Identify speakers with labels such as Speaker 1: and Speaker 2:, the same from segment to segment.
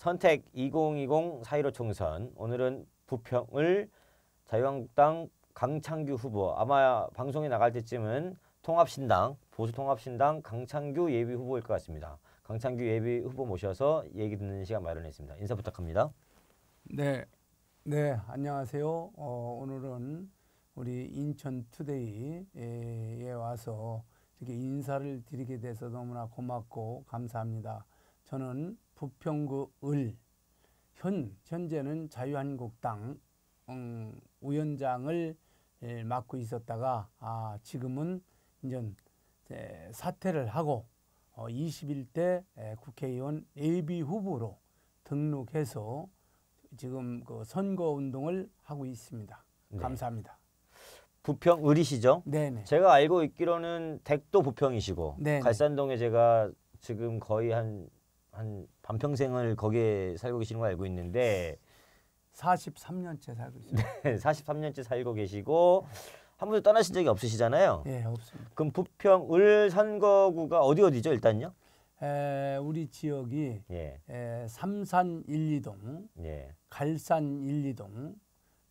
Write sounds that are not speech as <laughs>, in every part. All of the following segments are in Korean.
Speaker 1: 선택 2020 사이로 총선 오늘은 부평을 자유한국당 강창규 후보 아마 방송에 나갈 때쯤은 통합신당 보수통합신당 강창규 예비 후보일 것 같습니다. 강창규 예비 후보 모셔서 얘기 듣는 시간 마련했습니다. 인사 부탁합니다.
Speaker 2: 네, 네 안녕하세요. 어, 오늘은 우리 인천 투데이에 와서 이렇게 인사를 드리게 돼서 너무나 고맙고 감사합니다. 저는 부평구 을, 현, 현재는 자유한국당 음, 위원장을 예, 맡고 있었다가 아, 지금은 이제 예, 사퇴를 하고 어, 21대 예, 국회의원 예비 후보로 등록해서 지금 그 선거 운동을 하고 있습니다. 네. 감사합니다.
Speaker 1: 부평 을이시죠? 네네. 제가 알고 있기로는 덱도 부평이시고 네네. 갈산동에 제가 지금 거의 한한 반평생을 거기에 살고 계시는 걸 알고 있는데
Speaker 2: 43년째 살고 있어요.
Speaker 1: 네, 43년째 살고 계시고 한 번도 떠나신 적이 없으시잖아요. 예, 네, 없습니다. 그럼 부평을 선거구가 어디 어디죠, 일단요?
Speaker 2: 에, 우리 지역이 예. 에, 삼산 1, 2동, 예. 갈산 1, 2동,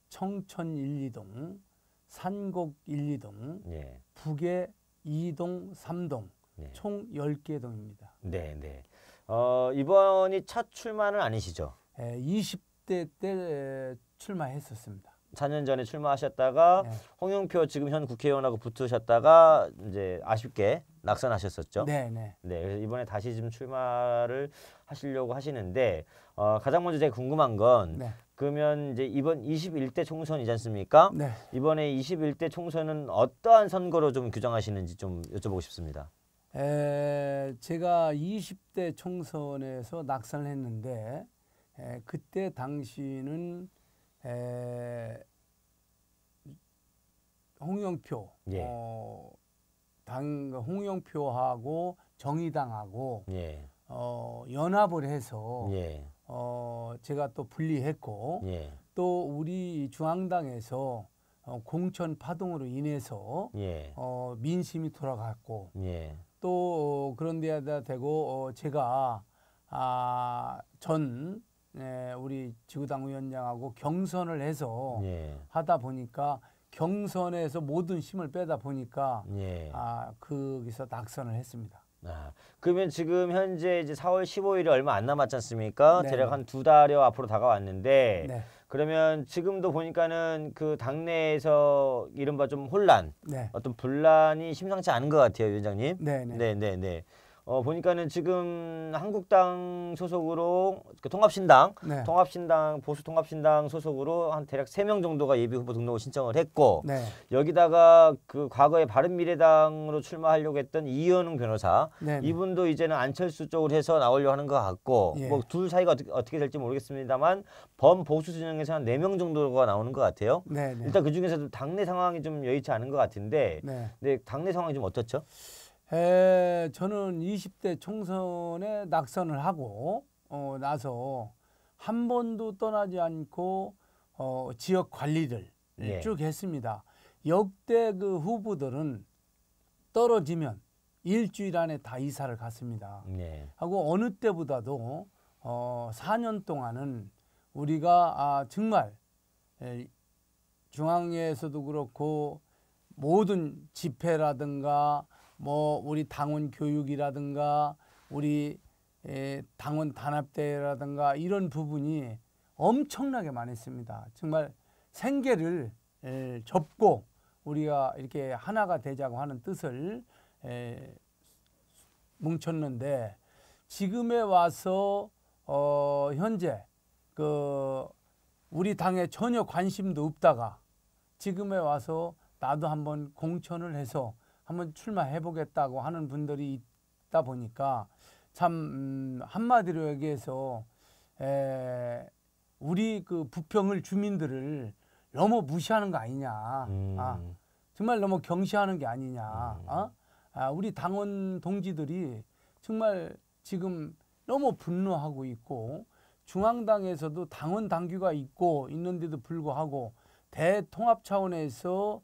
Speaker 2: 청천 1, 2동, 산곡 1, 2동, 예. 북에 2동, 3동 네. 총 10개 동입니다.
Speaker 1: 네, 네. 어, 이번이
Speaker 2: 첫 출마는 아니시죠? 예, 20대 때 출마했었습니다.
Speaker 1: 4년 전에 출마하셨다가 네. 홍영표 지금 현 국회의원하고 붙으셨다가 이제 아쉽게 낙선하셨었죠. 네, 네. 네, 그래서 이번에 다시 지금 출마를 하시려고 하시는데 어, 가장 먼저 제가 궁금한 건 네. 그러면 이제 이번 21대 총선이지 않습니까? 네. 이번에 21대 총선은 어떠한 선거로 좀 규정하시는지 좀 여쭤보고 싶습니다.
Speaker 2: 에, 제가 20대 총선에서 낙선을 했는데 에, 그때 당시는 에, 홍영표 예. 어, 당 홍영표하고 정의당하고 예. 어, 연합을 해서 예. 어, 제가 또 분리했고 예. 또 우리 중앙당에서 어, 공천 파동으로 인해서 예. 어, 민심이 돌아갔고 예. 또 어, 그런 데다 되고 어, 제가 아, 전 예, 우리 지구당 위원장하고 경선을 해서 예. 하다 보니까 경선에서 모든 힘을 빼다 보니까 예. 아, 거기서 낙선을 했습니다.
Speaker 1: 아, 그러면 지금 현재 이제 4월 15일이 얼마 안 남았지 않습니까? 네. 대략 한 두 달여 앞으로 다가왔는데 네. 그러면 지금도 보니까는 그 당내에서 이른바 좀 혼란, 네. 어떤 분란이 심상치 않은 것 같아요, 위원장님. 네, 네, 네. 네. 네. 어, 보니까는 지금 한국당 소속으로 그 통합신당, 네. 통합신당 보수 통합신당 소속으로 한 대략 세 명 정도가 예비 후보 등록을 신청을 했고 네. 여기다가 그 과거에 바른미래당으로 출마하려고 했던 이현웅 변호사 네. 네. 이분도 이제는 안철수 쪽으로 해서 나오려 하는 것 같고 예. 뭐둘 사이가 어떻게, 어떻게 될지 모르겠습니다만 범보수 진영에서 한 네 명 정도가 나오는 것 같아요. 네, 네. 일단 그 중에서도 당내 상황이 좀 여의치 않은 것 같은데, 네. 근데 당내 상황이 좀 어떻죠?
Speaker 2: 에, 저는 20대 총선에 낙선을 하고 어, 나서 한 번도 떠나지 않고 어, 지역 관리를 예. 쭉 했습니다. 역대 그 후보들은 떨어지면 일주일 안에 다 이사를 갔습니다. 예. 하고 어느 때보다도 어, 4년 동안은 우리가 아, 정말 에, 중앙에서도 그렇고 모든 집회라든가 뭐 우리 당원 교육이라든가 우리 당원 단합대회라든가 이런 부분이 엄청나게 많이있습니다 정말 생계를 접고 우리가 이렇게 하나가 되자고 하는 뜻을 뭉쳤는데 지금에 와서 어 현재 그 우리 당에 전혀 관심도 없다가 지금에 와서 나도 한번 공천을 해서 한번 출마해보겠다고 하는 분들이 있다 보니까 참 음, 한마디로 얘기해서 에, 우리 그 부평을 주민들을 너무 무시하는 거 아니냐. 아, 음. 아, 정말 너무 경시하는 게 아니냐. 음. 어? 아, 우리 당원 동지들이 정말 지금 너무 분노하고 있고 중앙당에서도 당원 당규가 있고 있는데도 불구하고 대통합 차원에서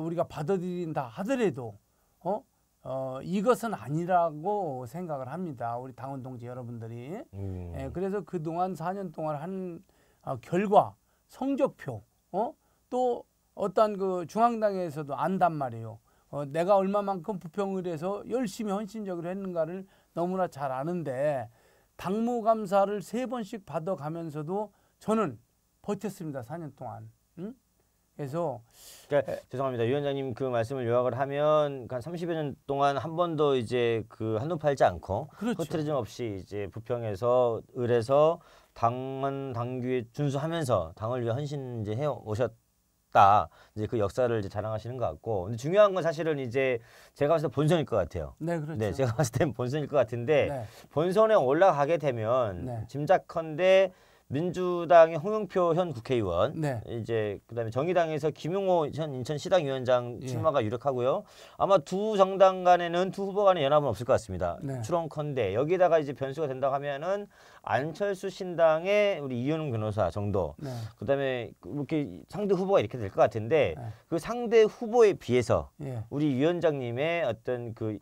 Speaker 2: 우리가 받아들인다 하더라도 어? 어, 이것은 아니라고 생각을 합니다. 우리 당원 동지 여러분들이. 음. 예, 그래서 그동안 4년 동안 한 어, 결과, 성적표, 어? 또 어떤 그 중앙당에서도 안단 말이에요. 어, 내가 얼마만큼 부평을 해서 열심히 헌신적으로 했는가를 너무나 잘 아는데 당무 감사를 세 번씩 받아가면서도 저는 버텼습니다. 4년 동안. 그래서
Speaker 1: 그러니까 죄송합니다 위원장님 그 말씀을 요약을 하면 한 30여 년 동안 한 번도 이제 그 한눈 팔지 않고 그렇죠. 허트리즘 없이 이제 부평에서 을에서 당헌 당규에 준수하면서 당을 위해 헌신 이제 해 오셨. 다 이제 그 역사를 이제 자랑하시는 것 같고 근데 중요한 건 사실은 이제 제가 봤을 때 본선일 것 같아요. 네 그렇죠. 네 제가 봤을 땐 본선일 것 같은데 네. 본선에 올라가게 되면 네. 짐작컨대 민주당의 홍영표 현 국회의원, 네. 이제 그다음에 정의당에서 김용호 현 인천시당 위원장 예. 출마가 예. 유력하고요. 아마 두 정당 간에는 두 후보 간의 연합은 없을 것 같습니다. 네. 추론컨대 여기다가 이제 변수가 된다고 하면은 안철수 신당의 우리 이윤웅 변호사 정도, 네. 그다음에 이렇게 상대 후보가 이렇게 될 것 같은데 네. 그 상대 후보에 비해서 예. 우리 위원장님의 어떤 그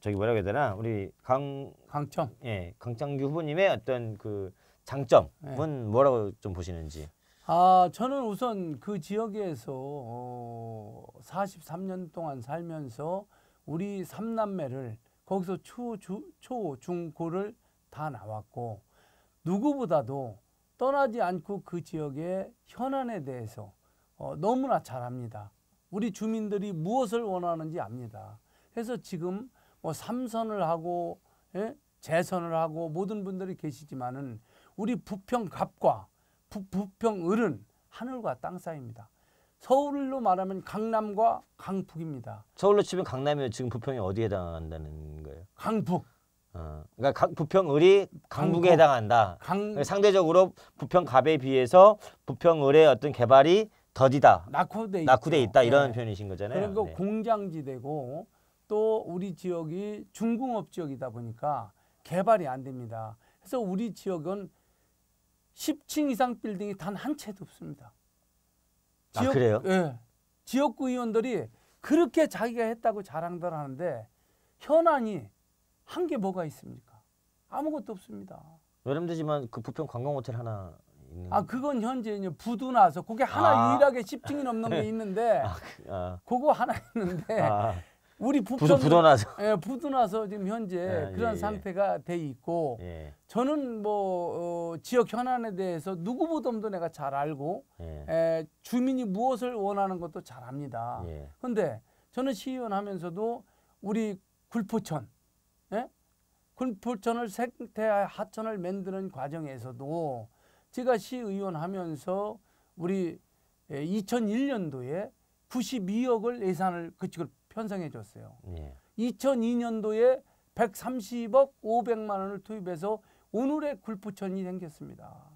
Speaker 1: 저기 뭐라고 해야 되나 우리 강 강청 예 강창규 후보님의 어떤 그 장점은 네. 뭐라고 좀 보시는지?
Speaker 2: 아 저는 우선 그 지역에서 어, 43년 동안 살면서 우리 삼남매를 거기서 초, 주, 초, 중, 고를 다 나왔고 누구보다도 떠나지 않고 그 지역의 현안에 대해서 어, 너무나 잘 압니다. 우리 주민들이 무엇을 원하는지 압니다. 그래서 지금 뭐 삼선을 하고 예? 재선을 하고 모든 분들이 계시지만은 우리 부평갑과 부, 부평을은 하늘과 땅 사이입니다. 서울로 말하면 강남과 강북입니다.
Speaker 1: 서울로 치면 강남이 지금 부평이 어디에 해당한다는
Speaker 2: 거예요? 강북.
Speaker 1: 어, 그러니까 강, 부평을이 강북에 강북. 해당한다. 강... 그러니까 상대적으로 부평갑에 비해서 부평을의 어떤 개발이 더디다. 낙후돼, 낙후돼 있다. 예. 이런 표현이신 거잖아요. 그리고 그러니까
Speaker 2: 네. 공장지대고 또 우리 지역이 중공업 지역이다 보니까 개발이 안 됩니다. 그래서 우리 지역은 10층 이상 빌딩이 단 한 채도 없습니다. 아, 지역, 그래요? 예. 지역구 의원들이 그렇게 자기가 했다고 자랑들 하는데 현안이 한 게 뭐가 있습니까? 아무것도 없습니다.
Speaker 1: 외람되지만 그 부평 관광호텔 하나 있는. 아
Speaker 2: 그건 현재 이제 부두 나서 그게 하나 아. 유일하게 10층이 넘는 게 <laughs> 있는데 아, 그, 아. 그거 하나 있는데 아. 우리 부편 부도, 나서 예, 부도나서 지금 현재 아, 그런 예, 상태가 돼 있고 예. 저는 뭐 어, 지역 현안에 대해서 누구보다도 내가 잘 알고 에, 주민이 무엇을 원하는 것도 잘 압니다. 그런데 저는 시의원 하면서도 우리 굴포천 예? 굴포천을 생태 하천을 만드는 과정에서도 제가 시의원 하면서 우리 2001년도에 92억을 예산을 그쪽을 편성해 줬어요. 예. 2002년도에 130억 500만 원을 투입해서 오늘의 굴포천이 생겼습니다.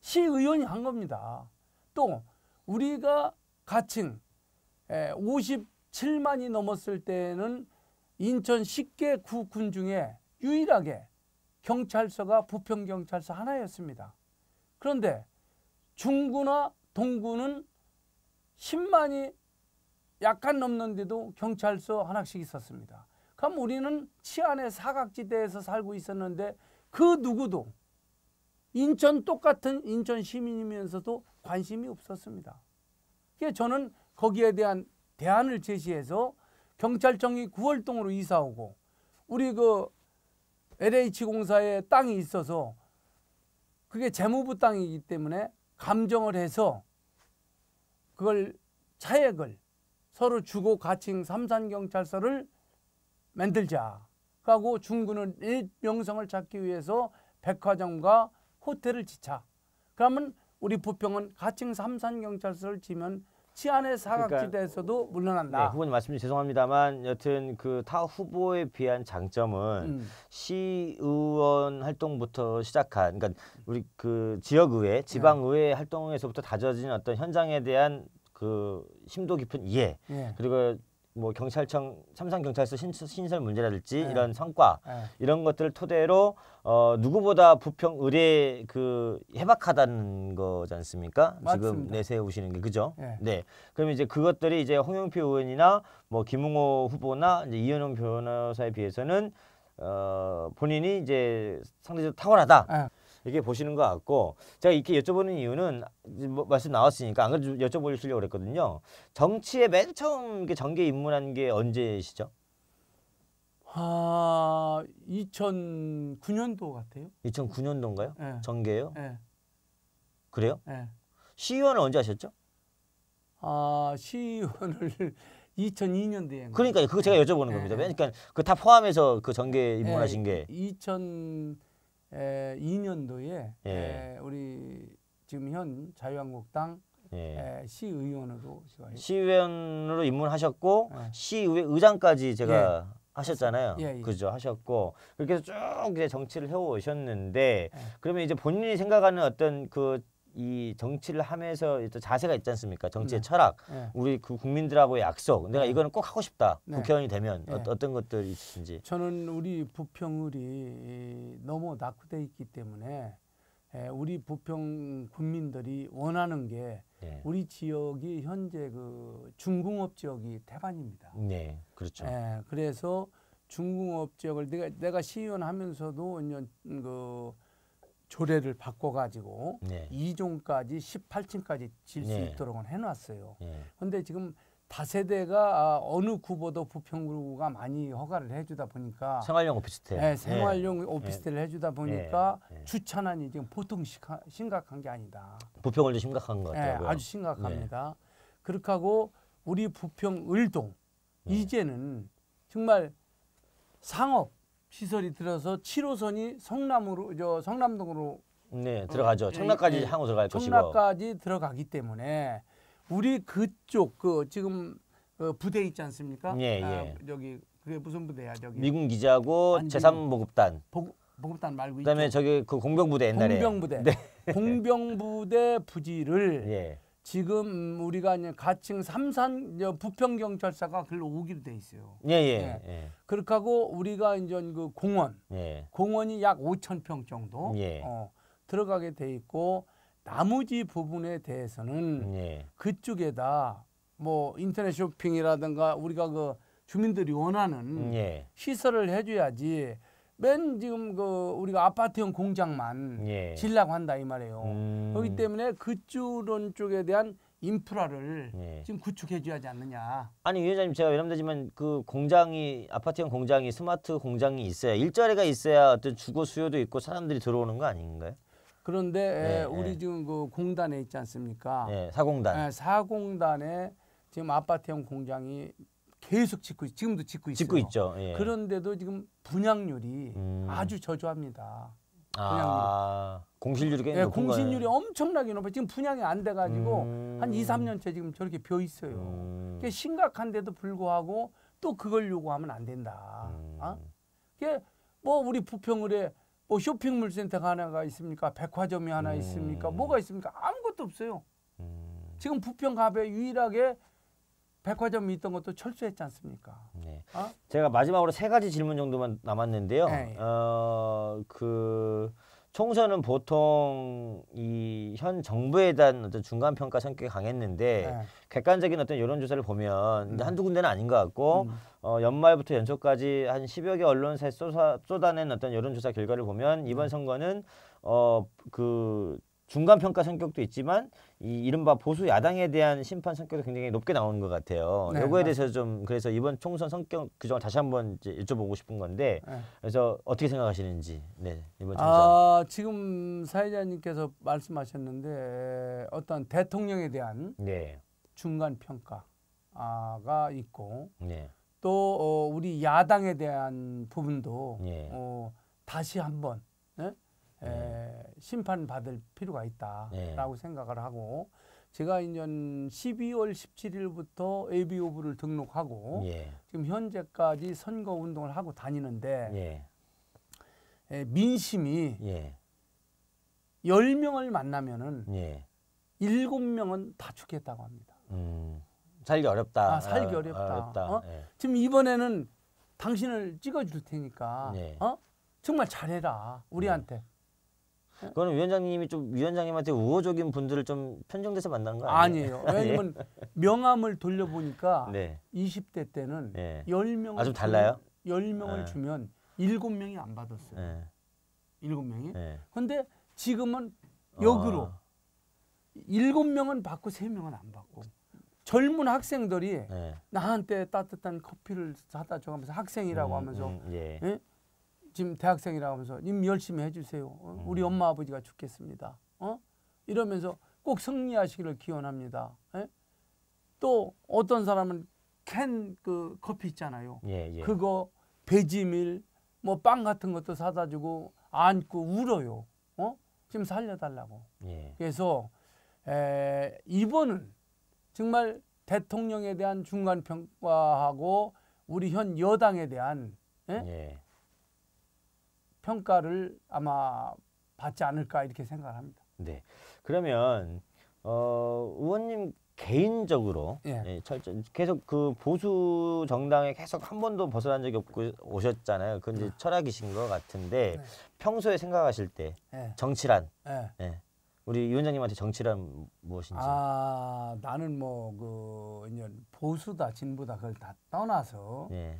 Speaker 2: 시의원이 한 겁니다. 또 우리가 가칭 57만이 예, 넘었을 때는 인천 10개 구 군 중에 유일하게 경찰서가 부평경찰서 하나였습니다. 그런데 중구나 동구는 10만이 약간 넘는데도 경찰서 하나씩 있었습니다. 그럼 우리는 치안의 사각지대에서 살고 있었는데 그 누구도 인천 똑같은 인천 시민이면서도 관심이 없었습니다. 그래서 저는 거기에 대한 대안을 제시해서 경찰청이 9월동으로 이사 오고 우리 그 LH 공사에 땅이 있어서 그게 재무부 땅이기 때문에 감정을 해서 그걸 차액을 서로 주고가칭 삼산경찰서를 만들자 하고 중군의 명성을 찾기 위해서 백화점과 호텔을 짓자. 그러면 우리 부평은 가칭 삼산경찰서를 지면 치안의 사각지대에서도 그러니까, 물러난다. 네,
Speaker 1: 후보님 말씀 죄송합니다만 여튼 그 타 후보에 비한 장점은 음. 시의원 활동부터 시작한 그러니까 우리 그 지역의회, 지방의회 네. 활동에서부터 다져진 어떤 현장에 대한 그 심도 깊은 이해 예. 그리고 뭐 경찰청 삼성 경찰서 신설 문제라든지 예. 이런 성과 예. 이런 것들을 토대로 어 누구보다 부평 의뢰 그 해박하다는 거지 않습니까? 맞습니다. 지금 내세우시는 게 그죠? 예. 네. 그럼 이제 그것들이 이제 홍영표 의원이나 뭐 김웅호 후보나 이제 이현웅 변호사에 비해서는 어 본인이 이제 상대적으로 탁월하다. 예. 이렇게 보시는 것 같고 제가 이렇게 여쭤보는 이유는 뭐 말씀 나왔으니까 안 그래도 여쭤보시려고 그랬거든요. 정치에 맨 처음 정계 입문한 게 언제시죠?
Speaker 2: 아 2009년도 같아요.
Speaker 1: 2009년도인가요? 네. 예. 정계요? 네. 그래요? 네. 시의원은 언제 하셨죠?
Speaker 2: 아 시의원을 2002년도에. <laughs> 그러니까 그거
Speaker 1: 제가 여쭤보는 겁니다. 그러니까 그다 포함해서 그 정계 입문하신 게.
Speaker 2: 2000 에, 2년도에 예. 에, 우리 지금 현 자유한국당 예. 에, 시의원으로 제가
Speaker 1: 시의원으로 입문하셨고 예. 시의회 의장까지 제가 예. 하셨잖아요. 예, 예. 그죠 하셨고 그렇게 해서 쭉 이제 정치를 해오셨는데 예. 그러면 이제 본인이 생각하는 어떤 그이 정치를 하면서 자세가 있지 않습니까? 정치의 네. 철학, 네. 우리 그 국민들하고의 약속. 내가 네. 이거는 꼭 하고 싶다. 네. 국회의원이 되면 네. 어, 떤 것들 이 있으신지.
Speaker 2: 저는 우리 부평을이 너무 낙후돼 있기 때문에 예, 우리 부평 국민들이 원하는 게 네. 우리 지역이 현재 그 중공업 지역이 태반입니다.
Speaker 1: 네, 그렇죠.
Speaker 2: 예, 그래서 중공업 지역을 내가 내가 시의원 하면서도 그 조례를 바꿔가지고 네. 2종까지 18층까지 질수 네. 있도록은 해놨어요. 그런데 네. 지금 다세대가 아, 어느 구보도 부평구가 많이 허가를 해주다 보니까 생활용 오피스텔, 네, 생활용 네. 오피스텔을 해주다 네. 보니까 네. 네. 주차난이 지금 보통 시카, 심각한 게 아니다.
Speaker 1: 부평을도 심각한 것 같아요. 네, 아주 심각합니다.
Speaker 2: 그렇게 하고 우리 부평 을동 이제는 정말 상업 시설이 들어서 7호선이 성남으로 저 성남동으로
Speaker 1: 네 어, 들어가죠. 예, 청라까지 예. 향후 들어갈 것이고
Speaker 2: 청라까지 들어가기 때문에 우리 그쪽 그 지금 그 부대 있지 않습니까? 예, 아, 예. 아, 저기 그게 무슨 부대야 저기? 미군
Speaker 1: 기자고 제3보급단. 보,
Speaker 2: 급단 말고 그다음에 저기 그 공병부대 옛날에 공병부대. 네. 공병부대 부지를 예. 지금 우리가 이제 가칭 삼산 부평 경찰서가 글로 오기로 돼 있어요. 예, 예. 예. 예. 그렇게 하고 우리가 이제 그 공원, 예. 공원이 약 5천 평 정도 예. 어, 들어가게 돼 있고 나머지 부분에 대해서는 예. 그쪽에다 뭐 인터넷 쇼핑이라든가 우리가 그 주민들이 원하는 예. 시설을 해줘야지 맨 지금 그 우리가 아파트형 공장만 예. 질라고 한다 이 말이에요. 음. 그렇기 때문에 그쪽론 쪽에 대한 인프라를 예. 지금 구축해줘야 하지 않느냐.
Speaker 1: 아니 위원장님 제가 외람되지만 그 공장이 아파트형 공장이 스마트 공장이 있어야 일자리가 있어야 어떤 주거 수요도 있고 사람들이 들어오는
Speaker 2: 거 아닌가요? 그런데 예, 예. 우리 예. 지금 그 공단에 있지 않습니까? 예, 사공단. 예, 사공단에 지금 아파트형 공장이 계속 짓고 지금도 짓고 있어요. 짓고 있죠. 예. 그런데도 지금 분양률이 음. 아주 저조합니다. 분양률.
Speaker 1: 아, 공실률이 예, 꽤 예, 높은 공실률이 거예요.
Speaker 2: 엄청나게 높아. 요 지금 분양이 안 돼가지고 음. 한 2, 3년째 지금 저렇게 비어 있어요. 음. 그게 심각한데도 불구하고 또 그걸 요구하면 안 된다. 음. 어? 그게 뭐 우리 부평을에 뭐 쇼핑몰센터가 하나가 있습니까? 백화점이 하나 음. 있습니까? 뭐가 있습니까? 아무것도 없어요. 음. 지금 부평갑에 유일하게 백화점이 있던 것도 철수했지 않습니까? 네. 어?
Speaker 1: 제가 마지막으로 세 가지 질문 정도만 남았는데요. 네. 어, 그 총선은 보통 이 현 정부에 대한 어떤 중간 평가 성격이 강했는데 에이. 네. 객관적인 어떤 여론 조사를 보면 음. 한두 군데는 아닌 것 같고 음. 어, 연말부터 연초까지 한 10여 개 언론사에 쏟아, 쏟아낸 어떤 여론 조사 결과를 보면 이번 음. 선거는 어, 그 중간 평가 성격도 있지만 이 이른바 보수 야당에 대한 심판 성격도 굉장히 높게 나오는 것 같아요. 네, 요거에 대해서 좀 그래서 이번 총선 성격 규정을 다시 한번 이제 여쭤보고 싶은 건데 네. 그래서 어떻게 생각하시는지 네, 이번 아, 총선.
Speaker 2: 아, 지금 사회자님께서 말씀하셨는데 어떤 대통령에 대한 네. 중간 평가가 있고 네. 또 어, 우리 야당에 대한 부분도 네. 어, 다시 한번 네? 네. 에, 심판받을 필요가 있다라고 네. 생각을 하고 제가 인년 12월 17일부터 AB오부를 등록하고 예. 지금 현재까지 선거 운동을 하고 다니는데 예. 에, 민심이 예. 10명을 만나면은 예. 7명은 다 죽겠다고 합니다.
Speaker 1: 음, 살기 어렵다. 아, 살기 어, 어렵다. 아, 어렵다. 어? 예.
Speaker 2: 지금 이번에는 당신을 찍어줄 테니까 네. 어? 정말 잘해라 우리한테
Speaker 1: 그건 위원장님이 좀 위원장님한테 우호적인 분들을 좀
Speaker 2: 편중돼서 만나는 거 아니에요? 아니에요. <laughs> 왜냐면 예. 명함을 돌려보니까 네. 20대 때는 네. 예. 10명 아, 좀 달라요? 10명을 네. 예. 주면 7명이 안 받았어요. 네. 7명이? 네. 근데 지금은 아. 역으로 어. 7명은 받고 3명은 안 받고 젊은 학생들이 네. 나한테 따뜻한 커피를 사다 줘가면서 학생이라고 음, 하면서 음, 예. 예? 지금 대학생이라고 하면서 님 열심히 해주세요. 어? 우리 엄마 아버지가 죽겠습니다. 어? 이러면서 꼭 승리하시기를 기원합니다. 예? 또 어떤 사람은 캔 그 커피 있잖아요. 예, 예. 그거 배지밀 뭐 빵 같은 것도 사다 주고 안고 울어요. 어? 지금 살려달라고. 예. 그래서 에, 이번은 정말 대통령에 대한 중간 평가하고 우리 현 여당에 대한 예? 예. 평가를 아마 받지 않을까 이렇게 생각합니다.
Speaker 1: 을 네. 그러면 어, 의원님 개인적으로 예. 예. 철저 계속 그 보수 정당에 계속 한 번도 벗어난 적이 없고 오셨잖아요. 그건 이제 예. 철학이신 것 같은데 예. 평소에 생각하실 때 예. 정치란 예. 예. 우리 위원장님한테 정치란 무엇인지.
Speaker 2: 아 나는 뭐그 보수다 진보다 그걸 다 떠나서 예.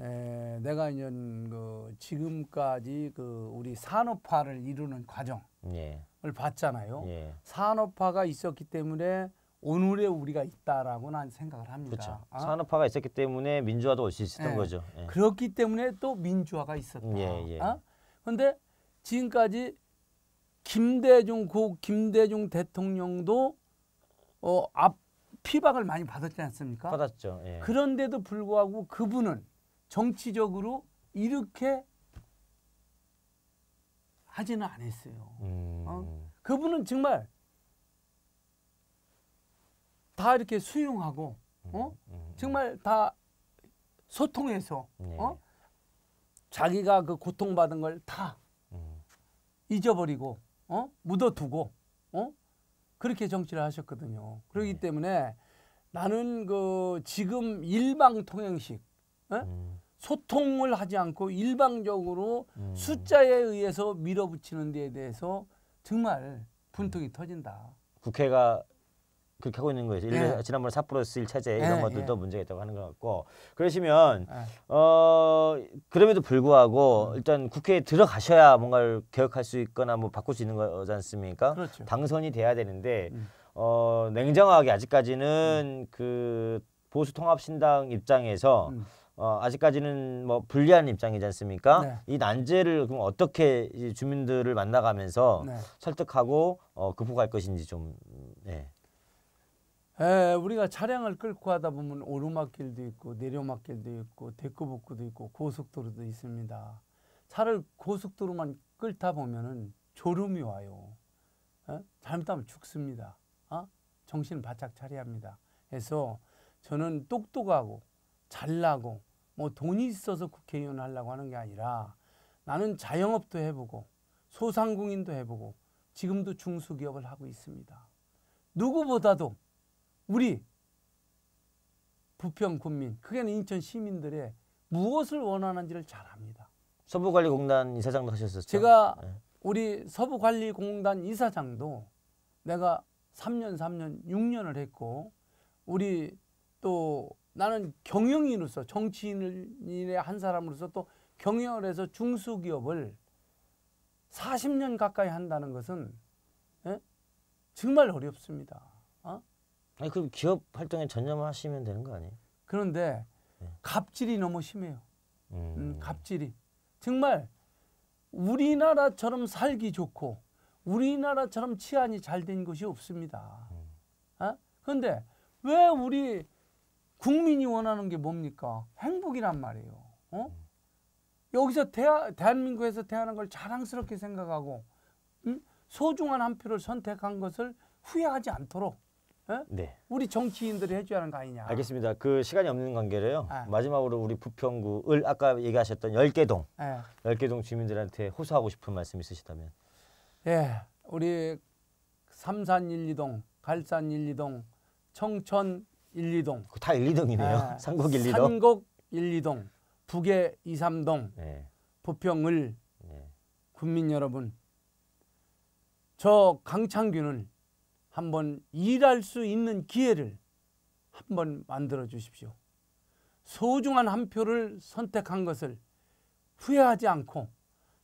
Speaker 2: 에, 내가 이제 그 지금까지 그 우리 산업화를 이루는 과정을 예. 봤잖아요. 예. 산업화가 있었기 때문에 오늘의 우리가 있다라고 난 생각을 합니다. 그렇죠. 아?
Speaker 1: 산업화가 있었기 때문에 민주화도 올 수 있었던 예. 거죠. 예.
Speaker 2: 그렇기 때문에 또 민주화가 있었다. 예, 예. 아? 근데 지금까지 김대중 고 김대중 대통령도 어, 앞 피박을 많이 받았지 않습니까? 받았죠. 예. 그런데도 불구하고 그분은 정치적으로 이렇게 하지는 않았어요. 음. 어? 그분은 정말 다 이렇게 수용하고 음, 어? 음, 음. 정말 다 소통해서 네. 어? 자기가 그 고통받은 걸다 음. 잊어버리고 어? 묻어두고 어? 그렇게 정치를 하셨거든요. 그렇기 네. 때문에 나는 그 지금 일방 통행식 어? 음. 소통을 하지 않고 일방적으로 음. 숫자에 의해서 밀어붙이는 데에 대해서 정말 분통이 음. 터진다.
Speaker 1: 국회가 그렇게 하고 있는 거죠. 예. 지난번에 사 플러스 1 체제 예, 이런 것들도 예. 문제가 있다고 하는 것 같고 그러시면 예. 어 그럼에도 불구하고 음. 일단 국회에 들어가셔야 뭔가를 개혁할 수 있거나 뭐 바꿀 수 있는 거지 않습니까? 그렇죠. 당선이 돼야 되는데 음. 어 냉정하게 아직까지는 음. 그 보수 통합신당 입장에서 음. 어, 아직까지는 뭐 불리한 입장이지 않습니까? 네. 이 난제를 그럼 어떻게 이 주민들을 만나가면서 네. 설득하고 어, 극복할 것인지 좀. 예.
Speaker 2: 에, 우리가 차량을 끌고 하다 보면 오르막길도 있고 내려막길도 있고 데크복구도 있고 고속도로도 있습니다. 차를 고속도로만 끌다 보면은 졸음이 와요. 에? 잘못하면 죽습니다. 어? 정신 바짝 차려야 합니다. 그래서 저는 똑똑하고 잘나고 뭐 돈이 있어서 국회의원 하려고 하는 게 아니라 나는 자영업도 해보고 소상공인도 해보고 지금도 중소기업을 하고 있습니다. 누구보다도 우리 부평 군민, 그게는 인천 시민들의 무엇을 원하는지를 잘 압니다.
Speaker 1: 서부관리공단 이사장도 하셨었죠. 제가 네.
Speaker 2: 우리 서부관리공단 이사장도 내가 3년, 3년, 6년을 했고 우리 또 나는 경영인으로서 정치인의 한 사람으로서 또 경영을 해서 중소기업을 40년 가까이 한다는 것은 예? 정말 어렵습니다. 어? 아니 그럼 기업 활동에 전념하시면 되는 거 아니에요? 그런데 네. 갑질이 너무 심해요. 음. 음, 갑질이 정말 우리나라처럼 살기 좋고 우리나라처럼 치안이 잘 된 곳이 없습니다. 음. 어? 그런데 왜 우리 국민이 원하는 게 뭡니까? 행복이란 말이에요. 어? 음. 여기서 대하, 대한민국에서 태어난 걸 자랑스럽게 생각하고 음? 소중한 한 표를 선택한 것을 후회하지 않도록 예? 네. 우리 정치인들이 해줘야 하는 거 아니냐.
Speaker 1: 알겠습니다. 그 시간이 없는 관계로요. 에. 네. 마지막으로 우리 부평구을 아까 얘기하셨던 열개동 네. 열개동 주민들한테 호소하고 싶은 말씀 있으시다면.
Speaker 2: 예, 우리 삼산 일리동, 갈산 일리동, 청천 1, 2동. 다 1, 2동이네요. 네. <laughs> 삼곡 1, 2동. 삼곡 1, 2동. 북의 2, 3동. 네. 부평을 네. 국민 여러분. 저강창균는 한번 일할 수 있는 기회를 한번 만들어 주십시오. 소중한 한 표를 선택한 것을 후회하지 않고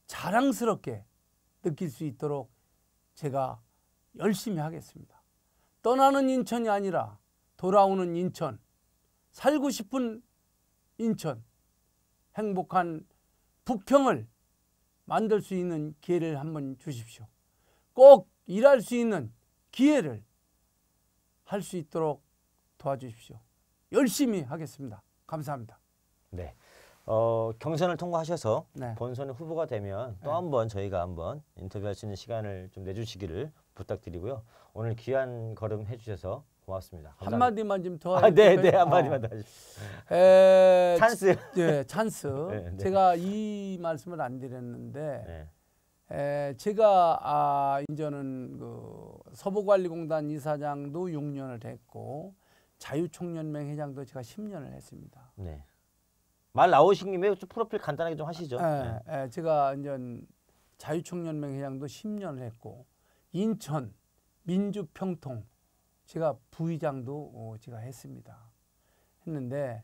Speaker 2: 자랑스럽게 느낄 수 있도록 제가 열심히 하겠습니다. 떠나는 인천이 아니라 돌아오는 인천, 살고 싶은 인천, 행복한 북평을 만들 수 있는 기회를 한번 주십시오. 꼭 일할 수 있는 기회를 할 수 있도록 도와주십시오. 열심히 하겠습니다. 감사합니다.
Speaker 1: 네. 어, 경선을 통과하셔서 네. 본선 후보가 되면 또 네. 한번 저희가 한번 인터뷰할 수 있는 시간을 좀 내주시기를 부탁드리고요. 오늘 귀한 걸음 해주셔서 고맙습니다. 감사합니다. 한마디만 좀 더. 아, 네, 네, 한마디만 어. 더하
Speaker 2: 에, <laughs> 찬스. 네, 찬스. <laughs> 네, 네. 제가 이 말씀을 안 드렸는데, 네. 에, 제가 아, 이제는 그 서부관리공단 이사장도 6년을 했고, 자유총연맹 회장도 제가 10년을 했습니다. 네. 말 나오신 김에 좀 프로필 간단하게 좀 하시죠. 에, 네. 에, 제가 이제 자유총연맹 회장도 10년을 했고, 인천 민주평통 제가 부의장도 어, 제가 했습니다. 했는데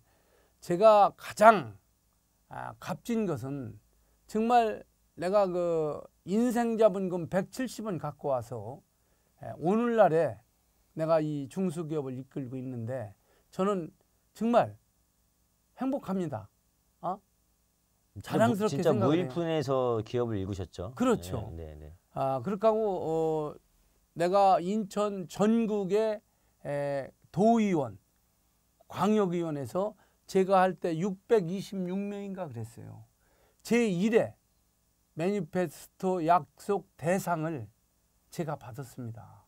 Speaker 2: 제가 가장 아, 값진 것은 정말 내가 그 인생 자본금 170원 갖고 와서 예, 오늘날에 내가 이 중소기업을 이끌고 있는데 저는 정말 행복합니다. 어? 자랑스럽게 진 생각해요.
Speaker 1: 무일푼에서 기업을 읽으셨죠. 그렇죠. 네, 네, 네.
Speaker 2: 아 그렇게 하고 어, 내가 인천 전국의 도의원, 광역의원에서 제가 할 때 626명인가 그랬어요. 제1회 매니페스토 약속 대상을 제가 받았습니다.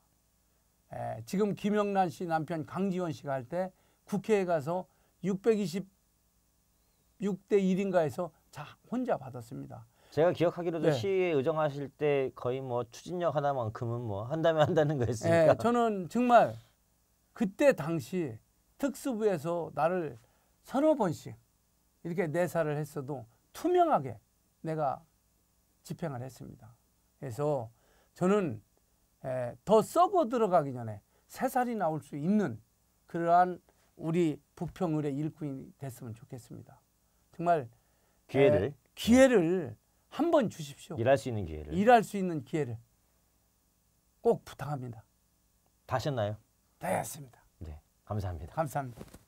Speaker 2: 에, 지금 김영란 씨 남편 강지원 씨가 할 때 국회에 가서 626대 1인가 해서 자 혼자 받았습니다.
Speaker 1: 제가 기억하기로도 네. 시에 의정하실 때 거의 뭐
Speaker 2: 추진력 하나만큼은 뭐 한다면 <laughs> 한다는 거였으니까. 네, 저는 정말 그때 당시 특수부에서 나를 서너 번씩 이렇게 내사를 했어도 투명하게 내가 집행을 했습니다. 그래서 저는 더 썩어 들어가기 전에 새살이 나올 수 있는 그러한 우리 부평을의 일꾼이 됐으면 좋겠습니다. 정말 기회를 기회를 한번 주십시오. 일할 수 있는 기회를. 일할 수 있는 기회를 꼭 부탁합니다. 다 하셨나요? 네, 했습니다. 네, 감사합니다. 감사합니다.